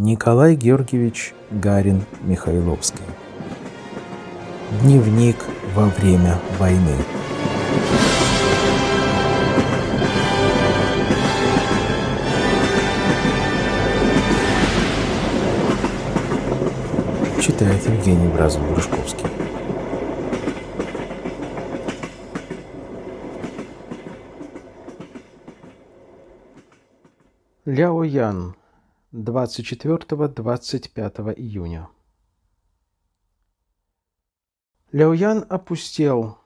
Николай Георгиевич Гарин Михайловский. Дневник во время войны. Читает Евгений Бразов-Грушковский. Ляо Ян 24-25 июня. Ляоян опустел.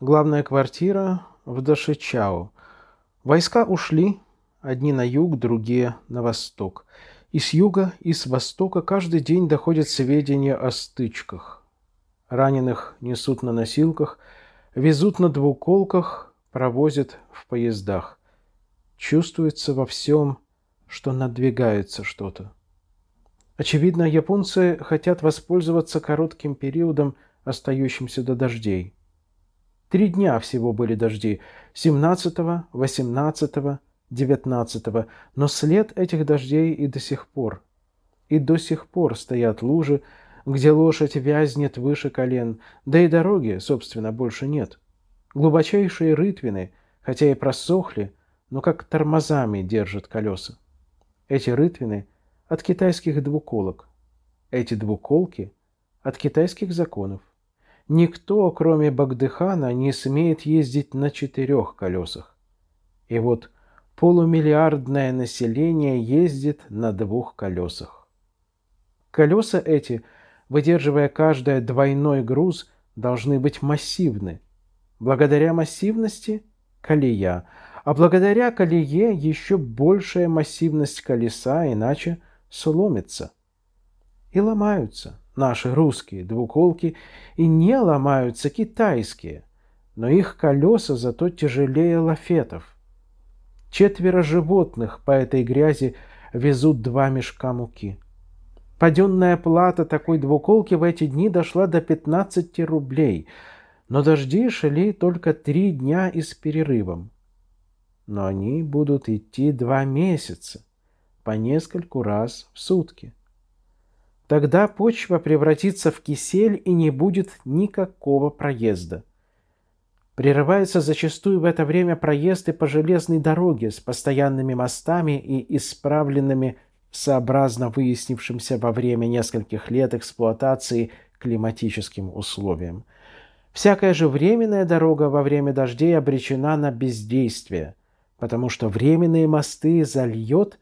Главная квартира в Дашичао. Войска ушли, одни на юг, другие на восток. И с юга, и с востока каждый день доходят сведения о стычках. Раненых несут на носилках, везут на двуколках, провозят в поездах. Чувствуется во всем – что надвигается что-то. Очевидно, японцы хотят воспользоваться коротким периодом, остающимся до дождей. Три дня всего были дожди – 17, 18, 19, но след этих дождей и до сих пор. И до сих пор стоят лужи, где лошадь вязнет выше колен, да и дороги, собственно, больше нет. Глубочайшие рытвины, хотя и просохли, но как тормозами держат колеса. Эти рытвины от китайских двуколок. Эти двуколки от китайских законов. Никто, кроме Багдыхана, не смеет ездить на четырех колесах. И вот полумиллиардное население ездит на двух колесах. Колеса эти, выдерживая каждое двойной груз, должны быть массивны. Благодаря массивности – колея – а благодаря колее еще большая массивность колеса, иначе сломится. И ломаются наши русские двуколки, и не ломаются китайские, но их колеса зато тяжелее лафетов. Четверо животных по этой грязи везут два мешка муки. Паденная плата такой двуколки в эти дни дошла до 15 рублей, но дожди шли только три дня и с перерывом но они будут идти два месяца, по нескольку раз в сутки. Тогда почва превратится в кисель и не будет никакого проезда. Прерывается зачастую в это время проезд и по железной дороге с постоянными мостами и исправленными, сообразно выяснившимся во время нескольких лет эксплуатации, климатическим условиям. Всякая же временная дорога во время дождей обречена на бездействие – потому что временные мосты зальет,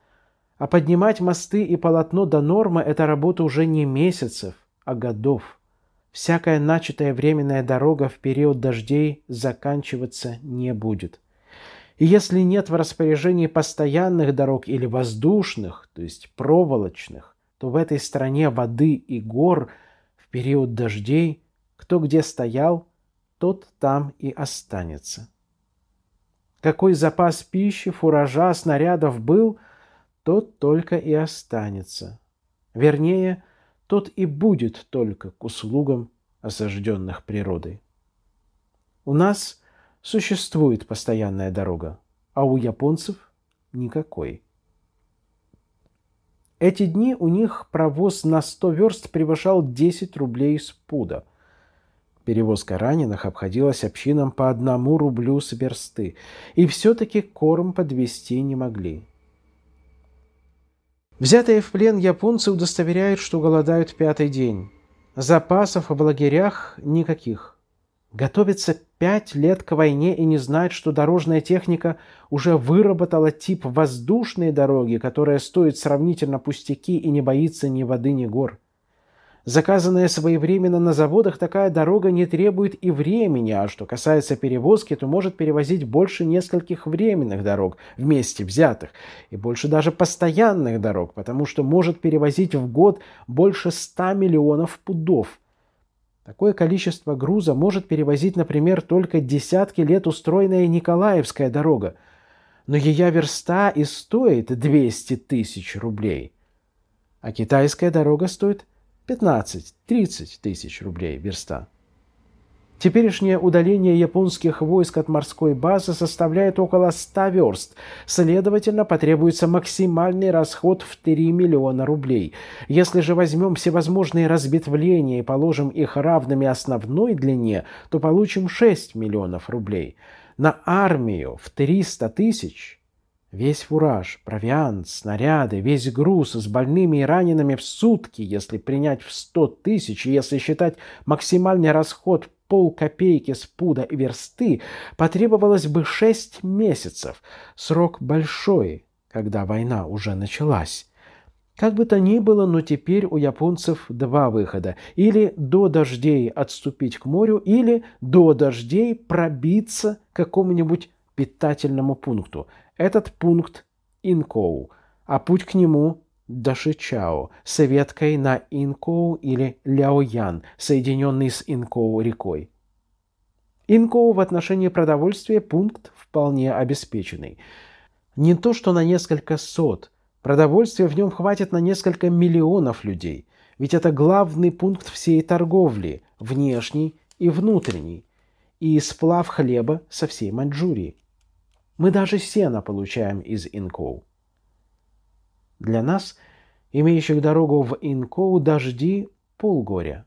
а поднимать мосты и полотно до нормы – это работа уже не месяцев, а годов. Всякая начатая временная дорога в период дождей заканчиваться не будет. И если нет в распоряжении постоянных дорог или воздушных, то есть проволочных, то в этой стране воды и гор в период дождей кто где стоял, тот там и останется. Какой запас пищи, фуража, снарядов был, тот только и останется. Вернее, тот и будет только к услугам осажденных природой. У нас существует постоянная дорога, а у японцев никакой. Эти дни у них провоз на 100 верст превышал 10 рублей с пуда – Перевозка раненых обходилась общинам по одному рублю с версты, и все-таки корм подвести не могли. Взятые в плен японцы удостоверяют, что голодают пятый день. Запасов в лагерях никаких. Готовится пять лет к войне и не знает, что дорожная техника уже выработала тип воздушной дороги, которая стоит сравнительно пустяки и не боится ни воды, ни гор. Заказанная своевременно на заводах, такая дорога не требует и времени, а что касается перевозки, то может перевозить больше нескольких временных дорог вместе взятых, и больше даже постоянных дорог, потому что может перевозить в год больше 100 миллионов пудов. Такое количество груза может перевозить, например, только десятки лет устроенная Николаевская дорога, но ее верста и стоит 200 тысяч рублей, а китайская дорога стоит 15-30 тысяч рублей верста. Теперешнее удаление японских войск от морской базы составляет около 100 верст. Следовательно, потребуется максимальный расход в 3 миллиона рублей. Если же возьмем всевозможные разбитвления и положим их равными основной длине, то получим 6 миллионов рублей. На армию в 300 тысяч Весь фураж, провиант, снаряды, весь груз с больными и ранеными в сутки, если принять в сто тысяч, и если считать максимальный расход полкопейки с пуда и версты, потребовалось бы шесть месяцев. Срок большой, когда война уже началась. Как бы то ни было, но теперь у японцев два выхода. Или до дождей отступить к морю, или до дождей пробиться к какому-нибудь питательному пункту. Этот пункт – Инкоу, а путь к нему – Дашичао, с веткой на Инкоу или Ляоян, соединенный с Инкоу рекой. Инкоу в отношении продовольствия пункт вполне обеспеченный. Не то что на несколько сот, продовольствия в нем хватит на несколько миллионов людей, ведь это главный пункт всей торговли, внешний и внутренний, и сплав хлеба со всей Маньчжурии. Мы даже сено получаем из Инкоу. Для нас, имеющих дорогу в Инкоу, дожди – полгоря.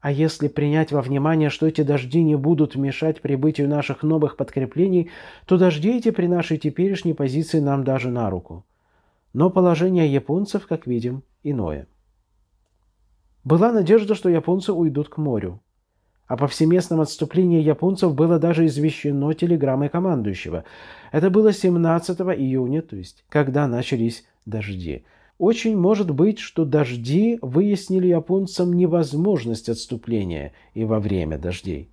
А если принять во внимание, что эти дожди не будут мешать прибытию наших новых подкреплений, то дожди эти при нашей теперешней позиции нам даже на руку. Но положение японцев, как видим, иное. Была надежда, что японцы уйдут к морю. О а повсеместном отступлении японцев было даже извещено телеграммой командующего. Это было 17 июня, то есть когда начались дожди. Очень может быть, что дожди выяснили японцам невозможность отступления и во время дождей.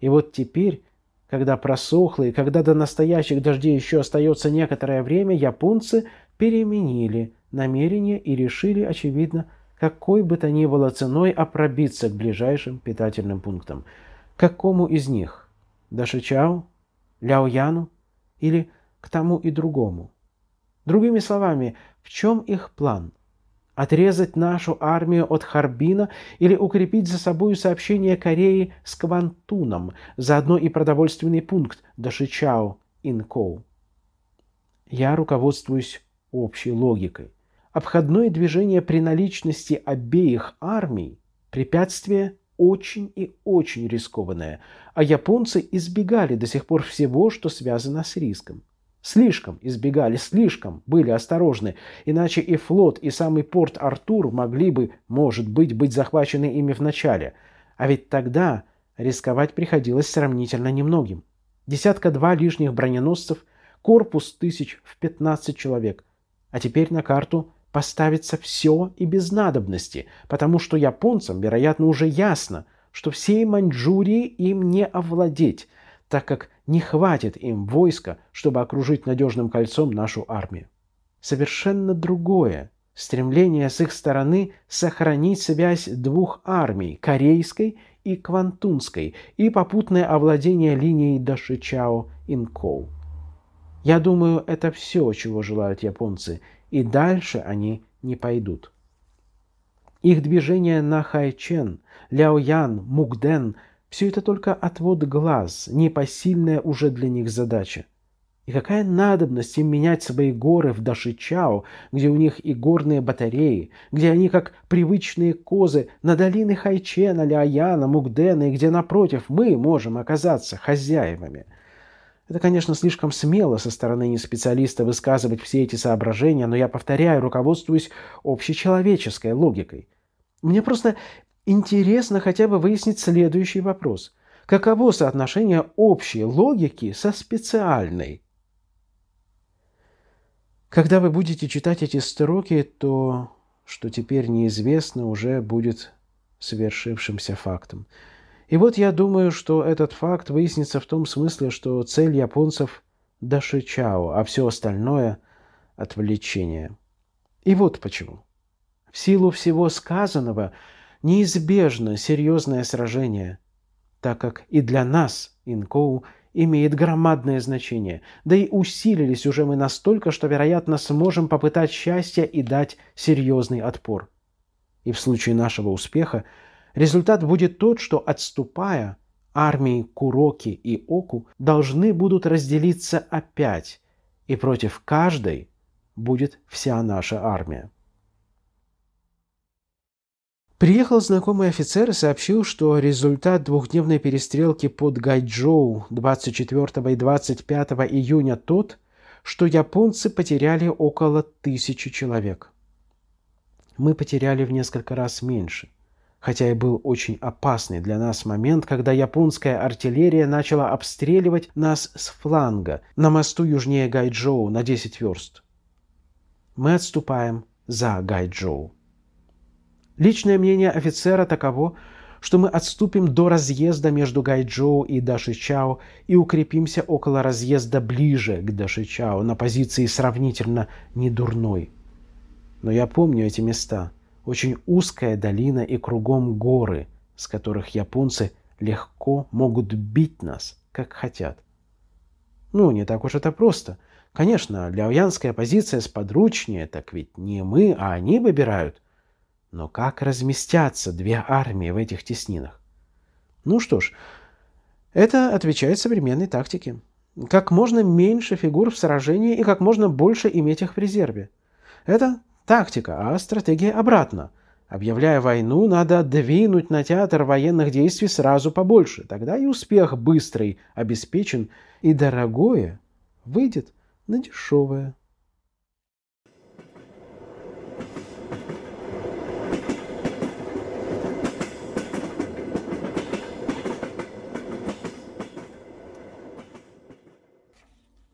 И вот теперь, когда просохло и когда до настоящих дождей еще остается некоторое время, японцы переменили намерение и решили, очевидно, какой бы то ни было ценой, а пробиться к ближайшим питательным пунктам. К какому из них? Дашичау? Ляояну? Или к тому и другому? Другими словами, в чем их план? Отрезать нашу армию от Харбина или укрепить за собой сообщение Кореи с Квантуном, заодно и продовольственный пункт Дашичао Инкоу? Я руководствуюсь общей логикой. Обходное движение при наличности обеих армий – препятствие очень и очень рискованное, а японцы избегали до сих пор всего, что связано с риском. Слишком избегали, слишком были осторожны, иначе и флот, и самый порт Артур могли бы, может быть, быть захвачены ими в начале. А ведь тогда рисковать приходилось сравнительно немногим. Десятка-два лишних броненосцев, корпус тысяч в 15 человек. А теперь на карту поставится все и без надобности, потому что японцам, вероятно, уже ясно, что всей Маньчжурии им не овладеть, так как не хватит им войска, чтобы окружить надежным кольцом нашу армию. Совершенно другое стремление с их стороны сохранить связь двух армий – корейской и квантунской, и попутное овладение линией Дашичао-Инкоу. Я думаю, это все, чего желают японцы, и дальше они не пойдут. Их движение на Хайчен, Ляоян, Мугден – все это только отвод глаз, непосильная уже для них задача. И какая надобность им менять свои горы в Дашичао, где у них и горные батареи, где они, как привычные козы, на долины Хайчена, Ляояна, Мугдена, и где, напротив, мы можем оказаться хозяевами – это, конечно, слишком смело со стороны неспециалиста высказывать все эти соображения, но я повторяю, руководствуюсь общечеловеческой логикой. Мне просто интересно хотя бы выяснить следующий вопрос. Каково соотношение общей логики со специальной? Когда вы будете читать эти строки, то, что теперь неизвестно, уже будет свершившимся фактом. И вот я думаю, что этот факт выяснится в том смысле, что цель японцев – дашичао, а все остальное – отвлечение. И вот почему. В силу всего сказанного неизбежно серьезное сражение, так как и для нас Инкоу имеет громадное значение, да и усилились уже мы настолько, что, вероятно, сможем попытать счастье и дать серьезный отпор. И в случае нашего успеха – Результат будет тот, что отступая, армии Куроки и Оку должны будут разделиться опять, и против каждой будет вся наша армия. Приехал знакомый офицер и сообщил, что результат двухдневной перестрелки под Гайджоу 24 и 25 июня тот, что японцы потеряли около тысячи человек. Мы потеряли в несколько раз меньше – Хотя и был очень опасный для нас момент, когда японская артиллерия начала обстреливать нас с фланга на мосту южнее Гайджоу на 10 верст. Мы отступаем за Гайджоу. Личное мнение офицера таково, что мы отступим до разъезда между Гайджоу и Дашичао и укрепимся около разъезда ближе к Дашичао на позиции сравнительно недурной. Но я помню эти места очень узкая долина и кругом горы, с которых японцы легко могут бить нас, как хотят. Ну, не так уж это просто. Конечно, ляоянская позиция сподручнее, так ведь не мы, а они выбирают. Но как разместятся две армии в этих теснинах? Ну что ж, это отвечает современной тактике. Как можно меньше фигур в сражении и как можно больше иметь их в резерве. Это тактика, а стратегия обратно. Объявляя войну, надо двинуть на театр военных действий сразу побольше. Тогда и успех быстрый обеспечен, и дорогое выйдет на дешевое.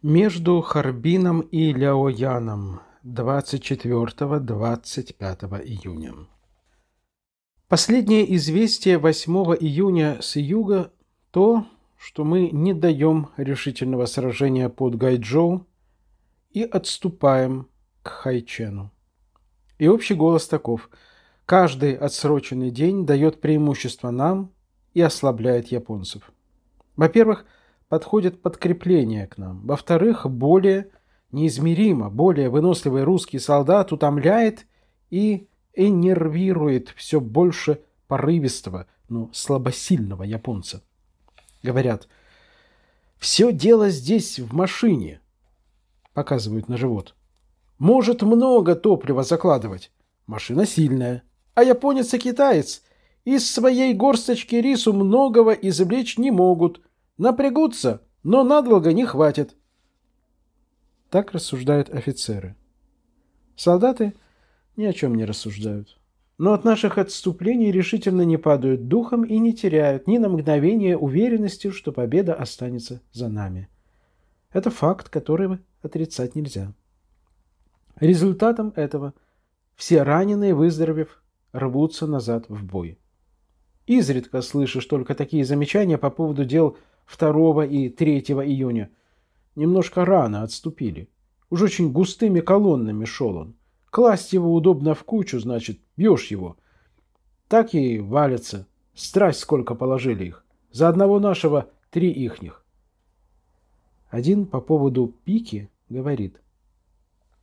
Между Харбином и Ляояном 24-25 июня. Последнее известие 8 июня с юга – то, что мы не даем решительного сражения под Гайджоу и отступаем к Хайчену. И общий голос таков – каждый отсроченный день дает преимущество нам и ослабляет японцев. Во-первых, подходят подкрепления к нам. Во-вторых, более – неизмеримо более выносливый русский солдат утомляет и энервирует все больше порывистого, но ну, слабосильного японца. Говорят, все дело здесь в машине, показывают на живот. Может много топлива закладывать, машина сильная, а японец и китаец из своей горсточки рису многого извлечь не могут, напрягутся, но надолго не хватит. Так рассуждают офицеры. Солдаты ни о чем не рассуждают. Но от наших отступлений решительно не падают духом и не теряют ни на мгновение уверенности, что победа останется за нами. Это факт, который отрицать нельзя. Результатом этого все раненые, выздоровев, рвутся назад в бой. Изредка слышишь только такие замечания по поводу дел 2 и 3 июня – Немножко рано отступили. Уж очень густыми колоннами шел он. Класть его удобно в кучу, значит, бьешь его. Так и валятся. Страсть сколько положили их. За одного нашего три ихних. Один по поводу пики говорит.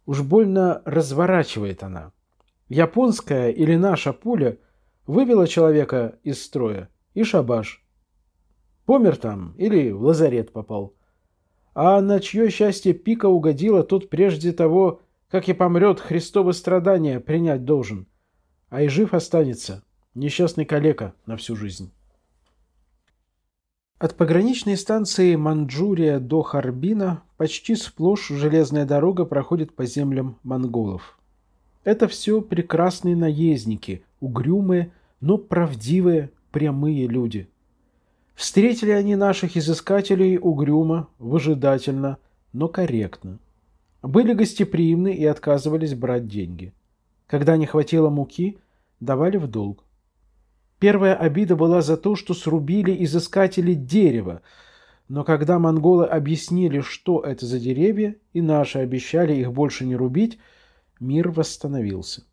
Уж больно разворачивает она. Японская или наша пуля вывела человека из строя и шабаш. Помер там или в лазарет попал. А на чье счастье пика угодила, тот прежде того, как и помрет, Христово страдание принять должен. А и жив останется, несчастный калека на всю жизнь. От пограничной станции Манчжурия до Харбина почти сплошь железная дорога проходит по землям монголов. Это все прекрасные наездники, угрюмые, но правдивые, прямые люди – Встретили они наших изыскателей угрюмо, выжидательно, но корректно. Были гостеприимны и отказывались брать деньги. Когда не хватило муки, давали в долг. Первая обида была за то, что срубили изыскатели дерево, но когда монголы объяснили, что это за деревья, и наши обещали их больше не рубить, мир восстановился.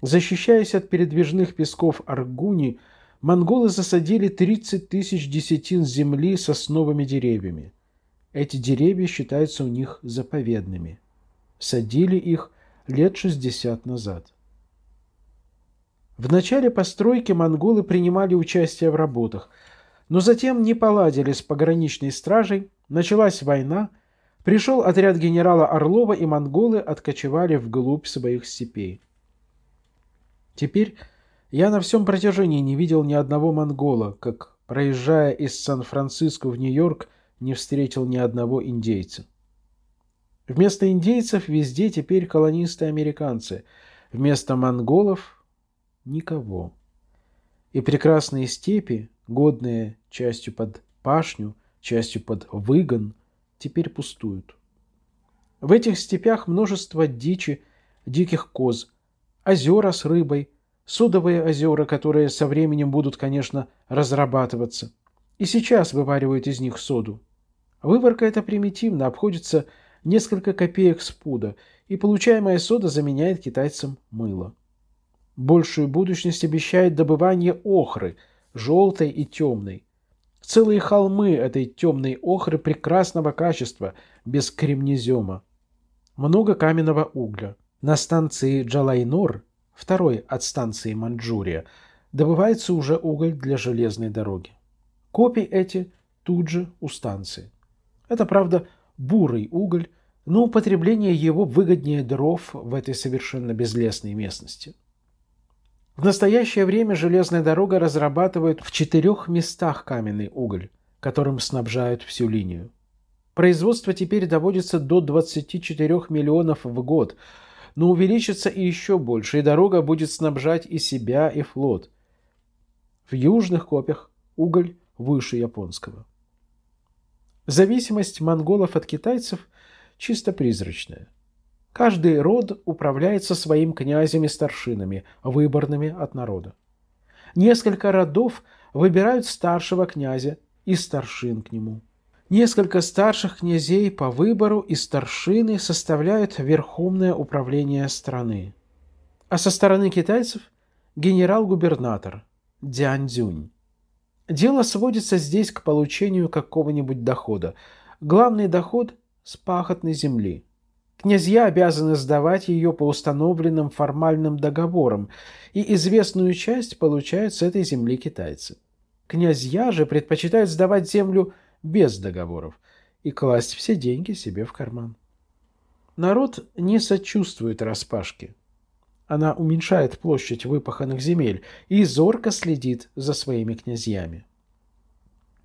Защищаясь от передвижных песков Аргуни, монголы засадили 30 тысяч десятин земли сосновыми деревьями. Эти деревья считаются у них заповедными. Садили их лет 60 назад. В начале постройки монголы принимали участие в работах, но затем не поладили с пограничной стражей, началась война, пришел отряд генерала Орлова, и монголы откочевали вглубь своих степей. Теперь я на всем протяжении не видел ни одного монгола, как, проезжая из Сан-Франциско в Нью-Йорк, не встретил ни одного индейца. Вместо индейцев везде теперь колонисты-американцы, вместо монголов – никого. И прекрасные степи, годные частью под пашню, частью под выгон, теперь пустуют. В этих степях множество дичи, диких коз, озера с рыбой – судовые озера, которые со временем будут, конечно, разрабатываться. И сейчас вываривают из них соду. Выборка эта примитивна, обходится несколько копеек с пуда, и получаемая сода заменяет китайцам мыло. Большую будущность обещает добывание охры, желтой и темной. Целые холмы этой темной охры прекрасного качества, без кремнезема. Много каменного угля. На станции Джалайнор второй от станции Маньчжурия, добывается уже уголь для железной дороги. Копи эти тут же у станции. Это, правда, бурый уголь, но употребление его выгоднее дров в этой совершенно безлесной местности. В настоящее время железная дорога разрабатывает в четырех местах каменный уголь, которым снабжают всю линию. Производство теперь доводится до 24 миллионов в год – но увеличится и еще больше, и дорога будет снабжать и себя, и флот. В южных копях уголь выше японского. Зависимость монголов от китайцев чисто призрачная. Каждый род управляется своим князями-старшинами, выборными от народа. Несколько родов выбирают старшего князя и старшин к нему – Несколько старших князей по выбору и старшины составляют верховное управление страны. А со стороны китайцев – генерал-губернатор Дян Дзюнь. Дело сводится здесь к получению какого-нибудь дохода. Главный доход – с пахотной земли. Князья обязаны сдавать ее по установленным формальным договорам, и известную часть получают с этой земли китайцы. Князья же предпочитают сдавать землю без договоров, и класть все деньги себе в карман. Народ не сочувствует распашке. Она уменьшает площадь выпаханных земель и зорко следит за своими князьями.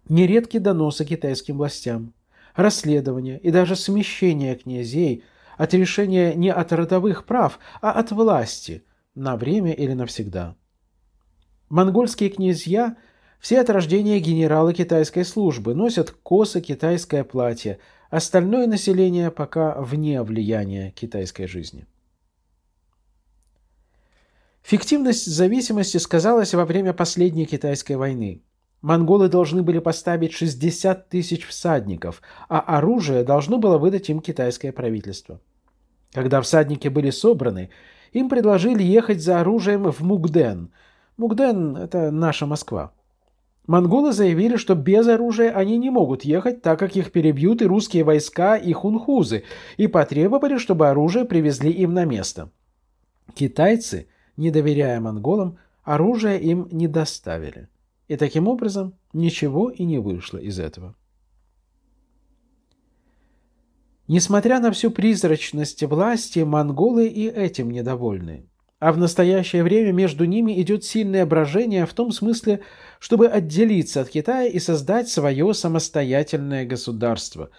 Нередки доносы китайским властям, расследования и даже смещение князей от решения не от родовых прав, а от власти на время или навсегда. Монгольские князья – все от рождения генералы китайской службы носят косо китайское платье, остальное население пока вне влияния китайской жизни. Фиктивность зависимости сказалась во время последней китайской войны. Монголы должны были поставить 60 тысяч всадников, а оружие должно было выдать им китайское правительство. Когда всадники были собраны, им предложили ехать за оружием в Мугден. Мугден – это наша Москва. Монголы заявили, что без оружия они не могут ехать, так как их перебьют и русские войска, и хунхузы, и потребовали, чтобы оружие привезли им на место. Китайцы, не доверяя монголам, оружие им не доставили. И таким образом ничего и не вышло из этого. Несмотря на всю призрачность власти, монголы и этим недовольны. А в настоящее время между ними идет сильное брожение в том смысле, чтобы отделиться от Китая и создать свое самостоятельное государство.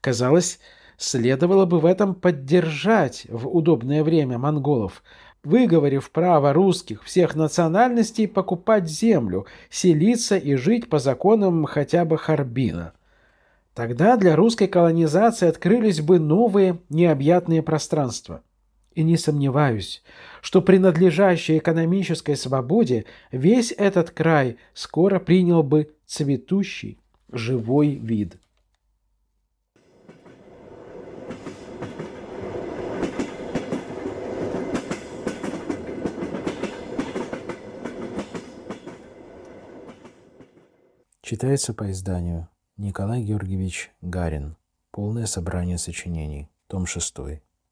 Казалось, следовало бы в этом поддержать в удобное время монголов, выговорив право русских всех национальностей покупать землю, селиться и жить по законам хотя бы Харбина. Тогда для русской колонизации открылись бы новые необъятные пространства – и не сомневаюсь, что при экономической свободе весь этот край скоро принял бы цветущий, живой вид. Читается по изданию Николай Георгиевич Гарин. Полное собрание сочинений. Том 6.